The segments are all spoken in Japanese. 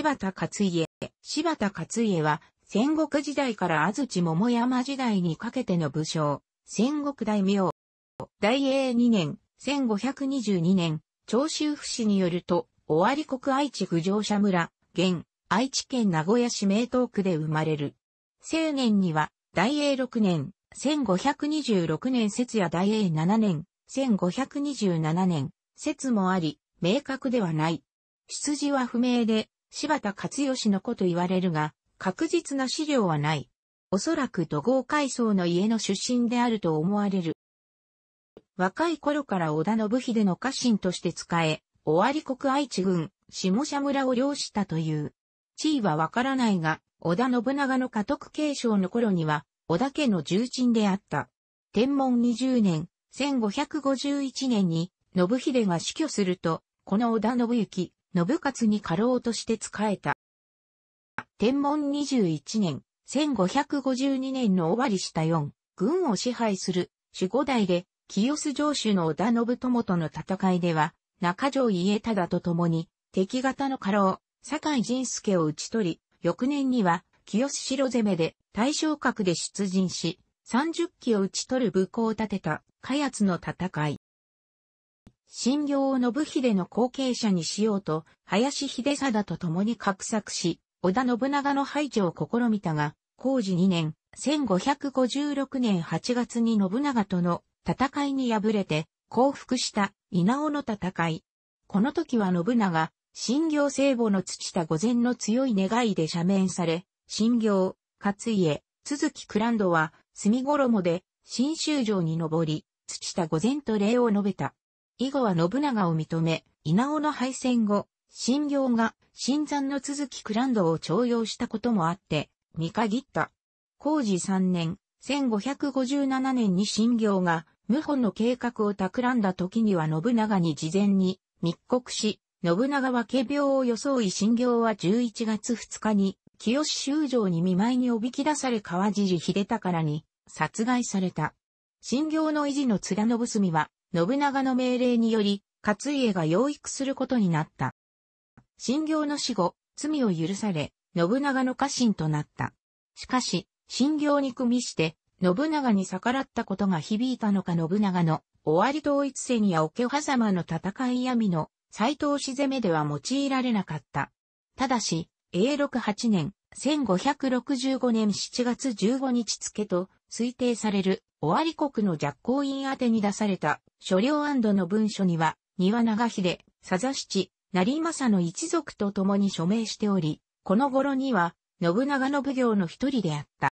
柴田勝家。柴田勝家は、戦国時代から安土桃山時代にかけての武将、戦国大名。大英2年、1522年、長州府市によると、尾張国愛知郡上社村、現、愛知県名古屋市名東区で生まれる。青年には、大英6年、1526年節や大英7年、1527年、節もあり、明確ではない。出自は不明で、柴田勝義の子と言われるが、確実な資料はない。おそらく土豪階層の家の出身であると思われる。若い頃から織田信秀の家臣として仕え、尾張国愛知郡、下社村を領したという。地位はわからないが、織田信長の家督継承の頃には、織田家の重鎮であった。天文20年、1551年に、信秀が死去すると、この織田信行、信勝に家老として仕えた。天文21年、1552年の終わりした4、軍を支配する、守護代で、清洲城主の織田信友との戦いでは、中条家忠と共に、敵方の家老、坂井仁助を討ち取り、翌年には、清洲城攻めで、大将閣で出陣し、30機を討ち取る武功を立てた、下奴の戦い。新行信秀の後継者にしようと、林秀貞と共に画策し、織田信長の排除を試みたが、工事2年、1556年8月に信長との戦いに敗れて、降伏した稲尾の戦い。この時は信長、新行聖母の土田御前の強い願いで赦免され、新行、勝家、鈴木クランドは、墨衣で、新州城に登り、土田御前と礼を述べた。以後は信長を認め、稲尾の敗戦後、新行が新山の続きクランドを徴用したこともあって、見限った。工事3年、1557年に新行が謀反の計画を企んだ時には信長に事前に密告し、信長は家病を装い新行は11月2日に清州城に見舞いにおびき出され川尻秀宝に殺害された。新行の維持の津田信澄は信長の命令により、勝家が養育することになった。信行の死後、罪を許され、信長の家臣となった。しかし、信行に組みして、信長に逆らったことが響いたのか信長の終わり統一戦や桶狭間の戦い闇の斎藤氏攻めでは用いられなかった。ただし、永禄8年、1565年7月15日付と、推定される、尾張国の弱行院宛に出された、所領の文書には、庭長秀、佐々七、成政の一族と共に署名しており、この頃には、信長の奉行の一人であった。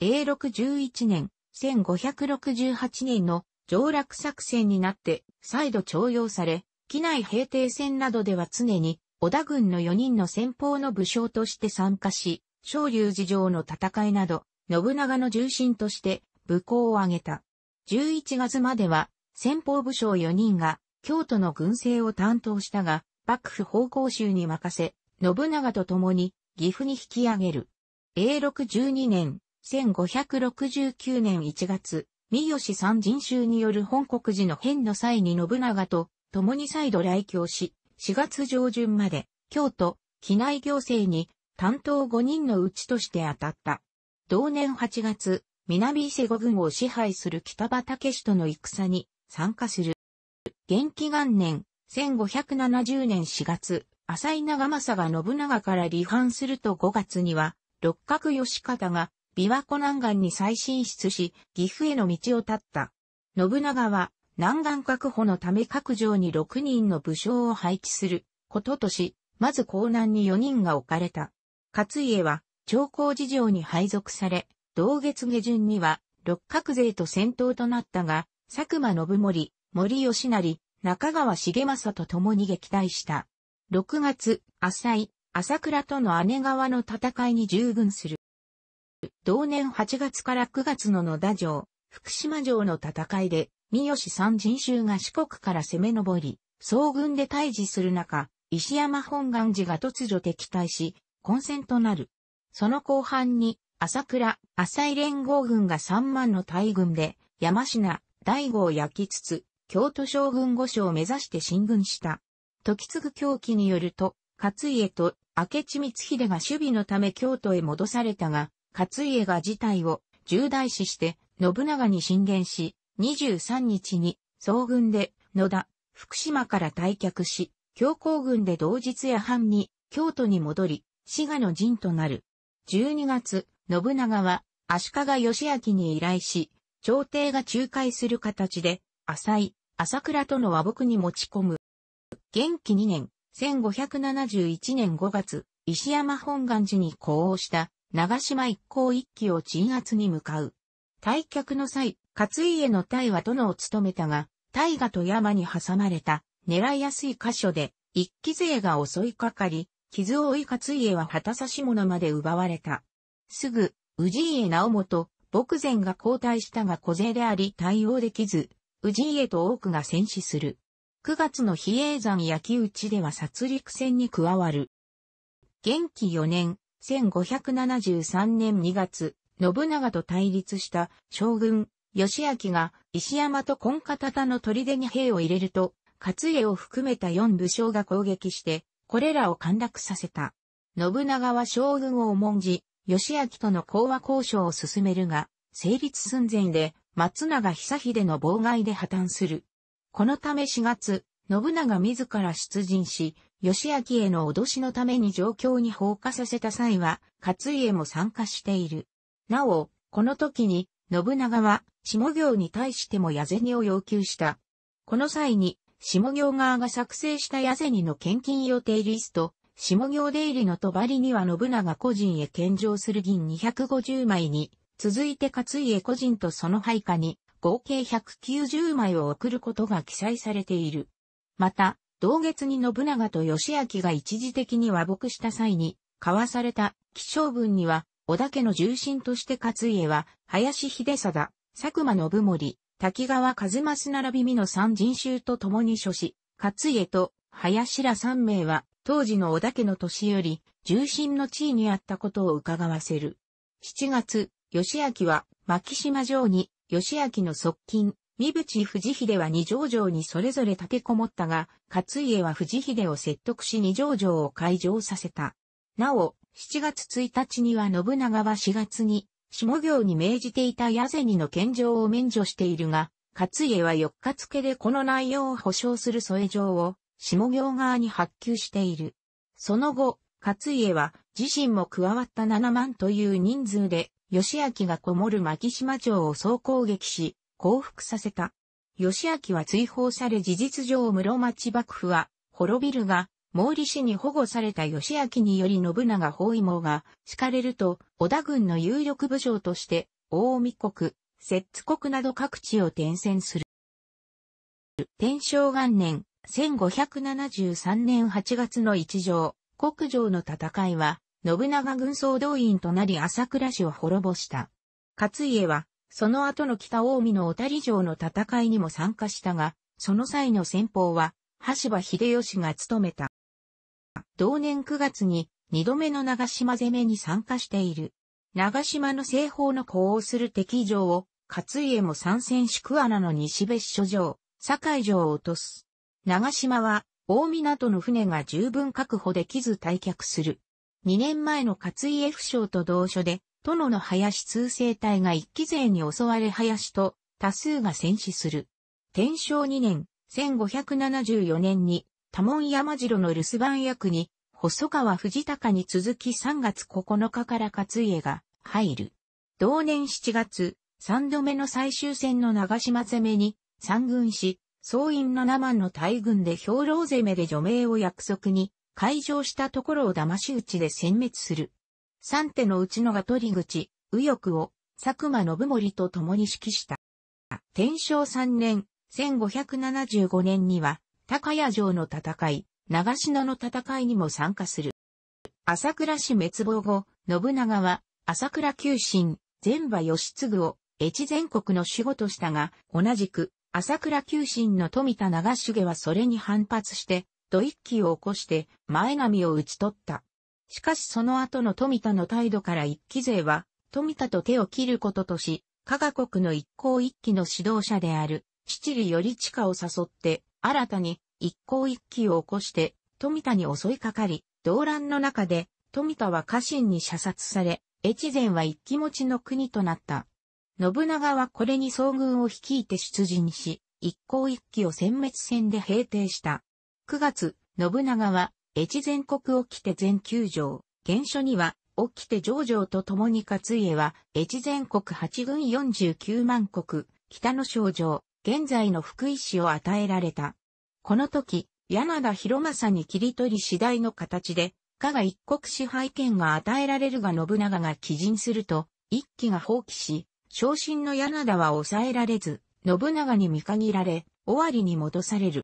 永禄11年、1568年の上洛作戦になって、再度徴用され、機内平定戦などでは常に、織田軍の4人の先方の武将として参加し、昇竜寺城の戦いなど、信長の重臣として武功を挙げた。11月までは先方武将4人が京都の軍政を担当したが、幕府方向衆に任せ、信長と共に岐阜に引き上げる。永禄12年、1569年1月、三好三人衆による本国寺の変の際に信長と共に再度来京し、4月上旬まで京都、機内行政に担当5人のうちとして当たった。同年8月、南伊勢五軍を支配する北畑氏との戦に参加する。元気元年、1570年4月、浅井長政が信長から離反すると5月には、六角義方が琵琶湖南岸に再進出し、岐阜への道を立った。信長は、南岸確保のため各城に6人の武将を配置する、こととし、まず江南に4人が置かれた。勝家は、長江事情に配属され、同月下旬には、六角勢と戦闘となったが、佐久間信盛、森吉成、中川重政と共に撃退した。6月、浅井、朝倉との姉川の戦いに従軍する。同年8月から9月の野田城、福島城の戦いで、三好三人衆が四国から攻め上り、総軍で対峙する中、石山本願寺が突如敵対し、混戦となる。その後半に、朝倉、浅井連合軍が3万の大軍で、山品、大悟を焼きつつ、京都将軍御所を目指して進軍した。時継狂気によると、勝家と明智光秀が守備のため京都へ戻されたが、勝家が事態を重大視して、信長に進言し、23日に総軍で野田、福島から退却し、強行軍で同日夜半に京都に戻り、滋賀の陣となる。12月、信長は足利義明に依頼し、朝廷が仲介する形で、浅井、朝倉との和睦に持ち込む。元気2年、1571年5月、石山本願寺に呼応した長島一行一揆を鎮圧に向かう。退却の際、勝家の大和殿を務めたが、大河と山に挟まれた狙いやすい箇所で一揆勢が襲いかかり、傷を負い勝家は旗差物まで奪われた。すぐ、氏家直元、牧前が交代したが小勢であり対応できず、氏家と多くが戦死する。9月の比叡山焼き討ちでは殺戮戦に加わる。元気4年、1573年2月、信長と対立した将軍、義明が石山と根下方の砦に兵を入れると、勝家を含めた4武将が攻撃して、これらを陥落させた。信長は将軍を重んじ、義明との講和交渉を進めるが、成立寸前で、松永久秀の妨害で破綻する。このため4月、信長自ら出陣し、義明への脅しのために状況に放火させた際は、勝家も参加している。なお、この時に、信長は、下行に対しても矢銭を要求した。この際に、下行側が作成したヤゼニの献金予定リスト、下行出入りの帳には信長個人へ献上する銀250枚に、続いて勝家個人とその配下に、合計190枚を送ることが記載されている。また、同月に信長と義明が一時的に和睦した際に、交わされた、気象文には、織田家の重臣として勝家は、林秀貞、佐久間信盛、滝川和正並び美の三人衆と共に諸子、勝家と林ら三名は、当時の織田家の年より、重心の地位にあったことを伺わせる。7月、義明は、牧島城に、義明の側近、三淵藤秀は二条城にそれぞれ立てこもったが、勝家は藤秀を説得し二条城を開城させた。なお、7月1日には信長は4月に、下行に命じていた矢銭の献上を免除しているが、勝家は4日付でこの内容を保証する添え状を下行側に発給している。その後、勝家は自身も加わった7万という人数で、義明がこもる牧島城を総攻撃し、降伏させた。義明は追放され事実上室町幕府は滅びるが、毛利氏に保護された義明により信長包囲網が敷かれると、織田軍の有力武将として、大海国、摂津国など各地を転戦する。天正元年、1573年8月の一条、国城の戦いは、信長軍総動員となり朝倉氏を滅ぼした。勝家は、その後の北近江の小谷城の戦いにも参加したが、その際の先方は、羽柴秀吉が務めた。同年9月に2度目の長島攻めに参加している。長島の西方の呼応する敵城を、勝家も参戦し桑名の西別所城、堺城を落とす。長島は、大港の船が十分確保できず退却する。2年前の勝家不詳と同所で、殿の林通生隊が一騎勢に襲われ林と多数が戦死する。天正2年、1574年に多門山城の留守番役に、細川藤隆に続き3月9日から勝家が入る。同年7月、3度目の最終戦の長島攻めに参軍し、総員7万の大軍で兵糧攻めで除名を約束に、会場したところを騙し討ちで殲滅する。三手のうちのが取口、右翼を、佐久間信盛と共に指揮した。天正3年、1575年には、高谷城の戦い、長篠の戦いにも参加する。朝倉氏滅亡後、信長は、朝倉九神、前馬義継を、越前国の守護としたが、同じく、朝倉九神の富田長重はそれに反発して、土一揆を起こして、前髪を討ち取った。しかしその後の富田の態度から一揆勢は、富田と手を切ることとし、加賀国の一向一揆の指導者である、七里頼親を誘って、新たに一向一揆を起こして富田に襲いかかり、動乱の中で富田は家臣に射殺され、越前は一騎持ちの国となった。信長はこれに総軍を率いて出陣し、一向一揆を殲滅戦で平定した。9月、信長は越前国を来て全九条、原書には起きて上場と共に勝家は、越前国八軍四十九万国、北の省城、現在の福井市を与えられた。この時、柳田博正に切り取り次第の形で、加賀一国支配権が与えられるが信長が寄陣すると、一揆が放棄し、昇進の柳田は抑えられず、信長に見限られ、終わりに戻される。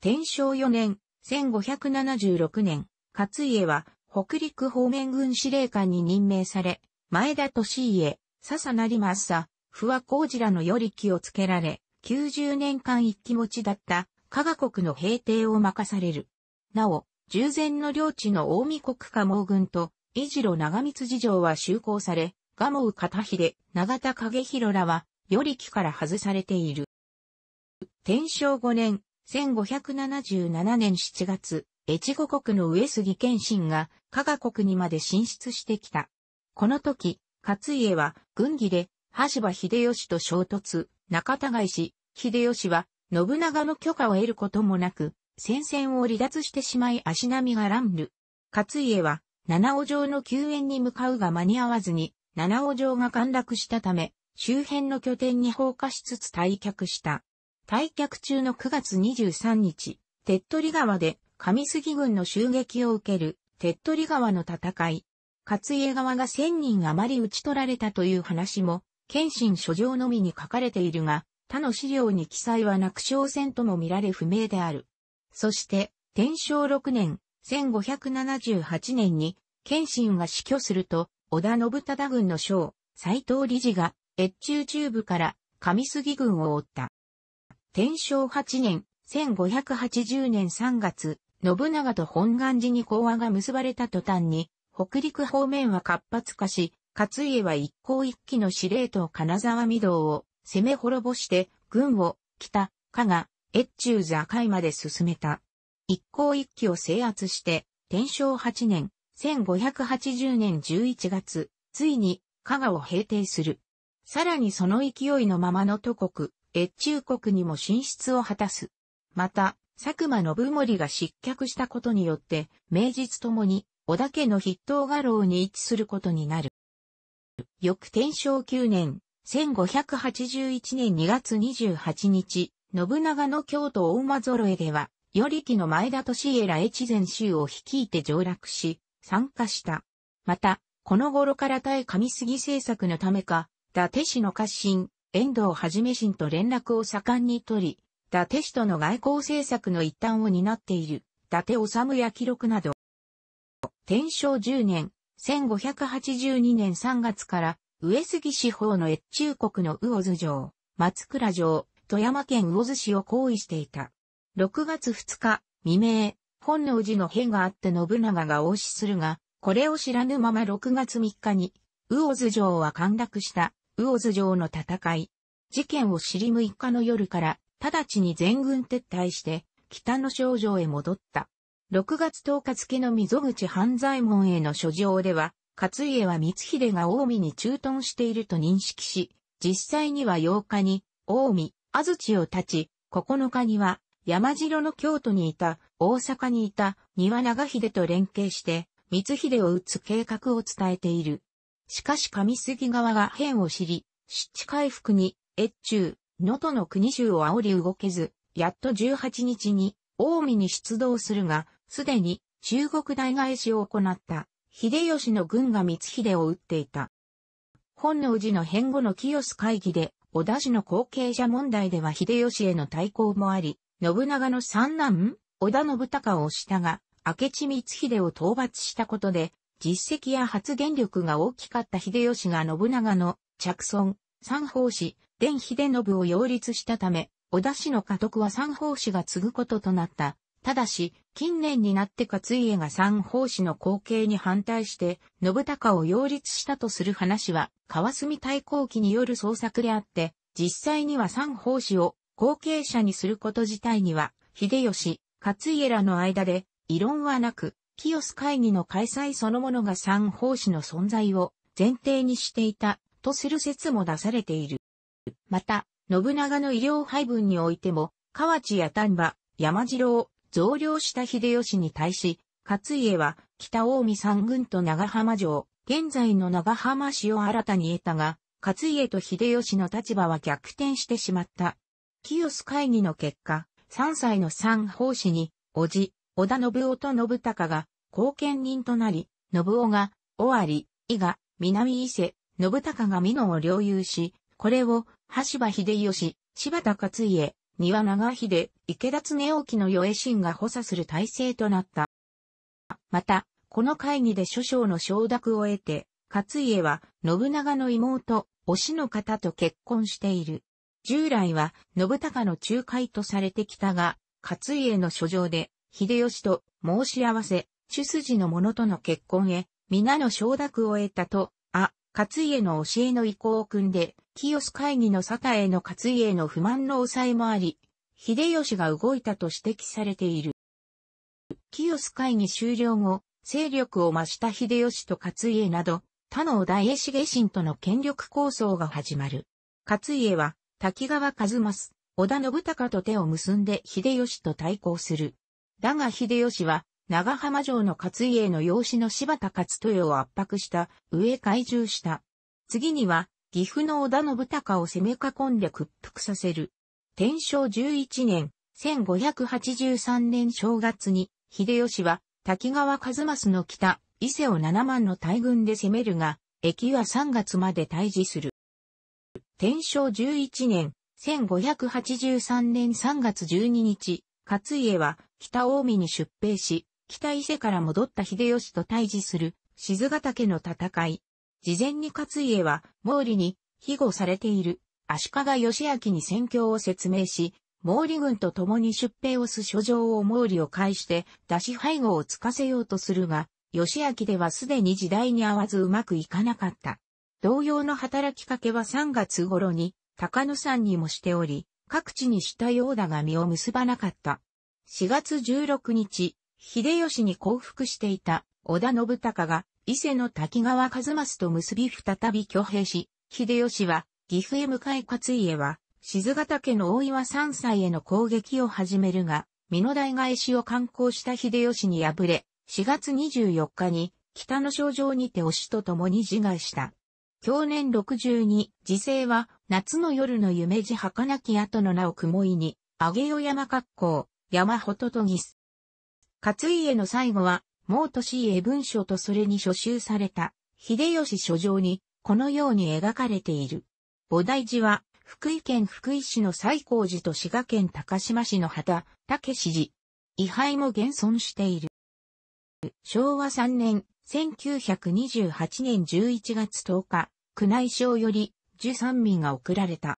天正4年、1576年、勝家は北陸方面軍司令官に任命され、前田利家、笹成政、不和工事らのより力をつけられ、90年間一気持ちだった加賀国の平定を任される。なお、従前の領地の大見国加盟軍と、伊次郎長光次城は就航され、蒲生片秀、長田影広らは、より力から外されている。天正5年、1577年7月、越後国の上杉謙信が加賀国にまで進出してきた。この時、勝家は軍議で橋場秀吉と衝突、仲田いし、秀吉は、信長の許可を得ることもなく、戦線を離脱してしまい足並みが乱る。勝家は、七尾城の救援に向かうが間に合わずに、七尾城が陥落したため、周辺の拠点に放火しつつ退却した。退却中の9月23日、手取川で上杉軍の襲撃を受ける、手取川の戦い。勝家側が千人余り討ち取られたという話も謙信書状のみに書かれているが、他の資料に記載はなく商船とも見られ不明である。そして、天正6年、1578年に、謙信が死去すると、織田信忠軍の将、斎藤理事が、越中中部から上杉軍を追った。天正8年、1580年3月、信長と本願寺に講和が結ばれた途端に、北陸方面は活発化し、勝家は一向一揆の司令塔金沢御堂を攻め滅ぼして、軍を北、加賀、越中座海まで進めた。一向一揆を制圧して、天正8年、1580年11月、ついに、加賀を平定する。さらにその勢いのままの都国、越中国にも進出を果たす。また、佐久間信盛が失脚したことによって、名実ともに、織田家の筆頭画廊に位置することになる。翌天正9年、1581年2月28日、信長の京都大間揃えでは、与力の前田利家ら越前州を率いて上落し、参加した。また、この頃から対上杉政策のためか、伊達氏の家臣、遠藤はじめ臣と連絡を盛んに取り、伊達氏との外交政策の一端を担っている、伊達治や記録など。天正10年、1582年3月から上杉四方の越中国の魚津城、松倉城、富山県魚津市を行為していた。6月2日、未明、本能寺の変があって信長が応死するが、これを知らぬまま6月3日に、魚津城は陥落した、魚津城の戦い。事件を知り6日の夜から、直ちに全軍撤退して、北の少女へ戻った。6月10日付の溝口犯罪門への書状では、勝家は光秀が近江に駐屯していると認識し、実際には8日に、近江、安土を立ち、9日には、山城の京都にいた、大阪にいた、庭長秀と連携して、光秀を撃つ計画を伝えている。しかし上杉側が変を知り、湿地回復に、越中、能登の国衆を煽り動けず、やっと18日に、近江に出動するが、すでに中国大返しを行った秀吉の軍が光秀を撃っていた。本能寺の変後の清須会議で、織田氏の後継者問題では秀吉への対抗もあり、信長の三男、織田信孝をしたが、明智光秀を討伐したことで、実績や発言力が大きかった秀吉が信長の着孫、三法師、伝秀信を擁立したため、織田氏の家督は三法師が継ぐこととなったただし、近年になって勝家が三法師の後継に反対して、信孝を擁立したとする話は、川澄大公記による創作であって、実際には三法師を後継者にすること自体には、秀吉、勝家らの間で、異論はなく、清須会議の開催そのものが三法師の存在を前提にしていた、とする説も出されている。また、信長の医療配分においても、河内や丹波、山次郎、増量した秀吉に対し、勝家は北大見三軍と長浜城、現在の長浜市を新たに得たが、勝家と秀吉の立場は逆転してしまった。清須会議の結果、3歳の三奉仕に、叔父、織田信夫と信孝が、後見人となり、信夫が、尾張、伊賀、南伊勢、信孝が美濃を領有し、これを、橋場秀吉、柴田勝家、庭長秀、池田恒興の与衛心が補佐する体制となった。また、この会議で諸将の承諾を得て、勝家は信長の妹、推しの方と結婚している。従来は信孝の仲介とされてきたが、勝家の書状で、秀吉と申し合わせ、主筋の者との結婚へ、皆の承諾を得たと、あ、勝家の教えの意向を組んで、清須会議の佐田への勝家への不満の抑えもあり、秀吉が動いたと指摘されている。清須会議終了後、勢力を増した秀吉と勝家など、他の大江重臣との権力構想が始まる。勝家は、滝川一益、織田信孝と手を結んで秀吉と対抗する。だが秀吉は、長浜城の勝家の養子の柴田勝豊を圧迫した上懐柔した。次には、岐阜の織田信孝を攻め囲んで屈服させる。天正11年、1583年正月に、秀吉は滝川一益の北、伊勢を7万の大軍で攻めるが、駅は3月まで退治する。天正11年、1583年3月12日、勝家は北近江に出兵し、北伊勢から戻った秀吉と対峙する、静ヶ岳の戦い。事前に勝家は毛利に庇護されている足利義明に戦況を説明し、毛利軍と共に出兵をす書状を毛利を介して出し背後をつかせようとするが、義明ではすでに時代に合わずうまくいかなかった。同様の働きかけは3月頃に高野山にもしており、各地にしたようだが実を結ばなかった。4月16日、秀吉に降伏していた織田信孝が伊勢の滝川一正と結び再び挙兵し、秀吉は、岐阜へ向かい勝家は、静ヶ岳の大岩山歳への攻撃を始めるが、美濃大返しを観光した秀吉に敗れ、4月24日に、北の症状にて推しと共に自害した。去年62、時勢は、夏の夜の夢路儚き後の名を雲井に、上尾山格好、山ほととぎす。勝家の最後は、毛都氏へ文書とそれに書集された、秀吉書状に、このように描かれている。菩提寺は、福井県福井市の西高寺と滋賀県高島市の旗、竹市寺。位牌も現存している。昭和3年、1928年11月10日、宮内省より、13民が送られた。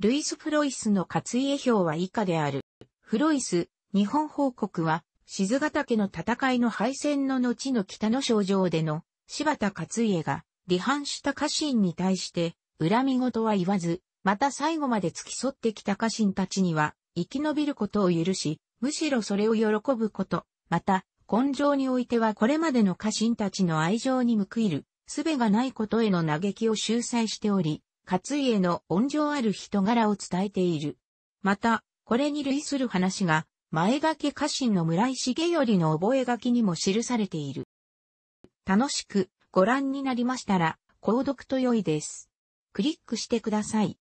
ルイス・フロイスの活絵表は以下である。フロイス、日本報告は、静ヶ岳の戦いの敗戦の後の北の症状での柴田勝家が離反した家臣に対して恨み事は言わず、また最後まで付き添ってきた家臣たちには生き延びることを許し、むしろそれを喜ぶこと、また根性においてはこれまでの家臣たちの愛情に報いる、術がないことへの嘆きを秀才しており、勝家の恩情ある人柄を伝えている。また、これに類する話が、前書き家臣の村井重頼の覚書にも記されている。楽しくご覧になりましたら、購読と良いです。クリックしてください。